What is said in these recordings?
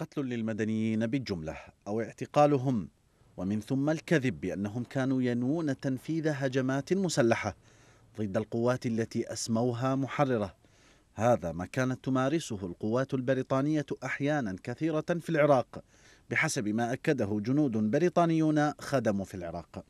قتل للمدنيين بالجملة أو اعتقالهم ومن ثم الكذب بأنهم كانوا ينوون تنفيذ هجمات مسلحة ضد القوات التي أسموها محررة هذا ما كانت تمارسه القوات البريطانية أحيانا كثيرة في العراق بحسب ما أكده جنود بريطانيون خدموا في العراق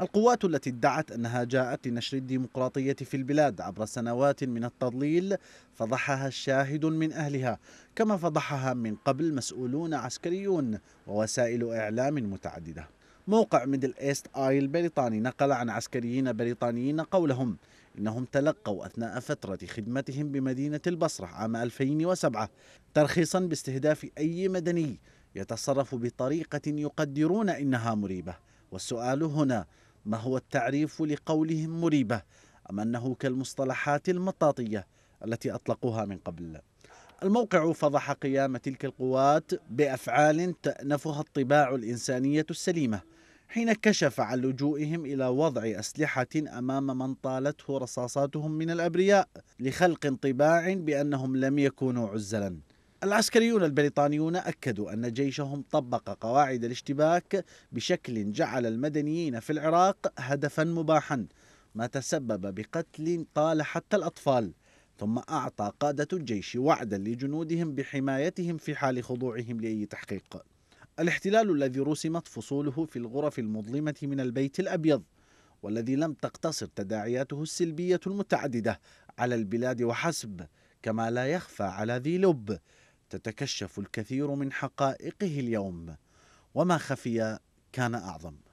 القوات التي ادعت أنها جاءت لنشر الديمقراطية في البلاد عبر سنوات من التضليل فضحها الشاهد من أهلها كما فضحها من قبل مسؤولون عسكريون ووسائل إعلام متعددة موقع ميدل ايست اي البريطاني نقل عن عسكريين بريطانيين قولهم انهم تلقوا اثناء فتره خدمتهم بمدينه البصره عام 2007 ترخيصا باستهداف اي مدني يتصرف بطريقه يقدرون انها مريبه والسؤال هنا ما هو التعريف لقولهم مريبة أم أنه كالمصطلحات المطاطية التي أطلقوها من قبل الموقع فضح قيام تلك القوات بأفعال تأنفها الطباع الإنسانية السليمة حين كشف عن لجوئهم إلى وضع أسلحة أمام من طالته رصاصاتهم من الأبرياء لخلق انطباع بأنهم لم يكونوا عزلا العسكريون البريطانيون أكدوا أن جيشهم طبق قواعد الاشتباك بشكل جعل المدنيين في العراق هدفا مباحا ما تسبب بقتل طال حتى الأطفال ثم أعطى قادة الجيش وعدا لجنودهم بحمايتهم في حال خضوعهم لأي تحقيق الاحتلال الذي رسمت فصوله في الغرف المظلمة من البيت الأبيض والذي لم تقتصر تداعياته السلبية المتعددة على البلاد وحسب كما لا يخفى على ذي لب تتكشف الكثير من حقائقه اليوم وما خفي كان اعظم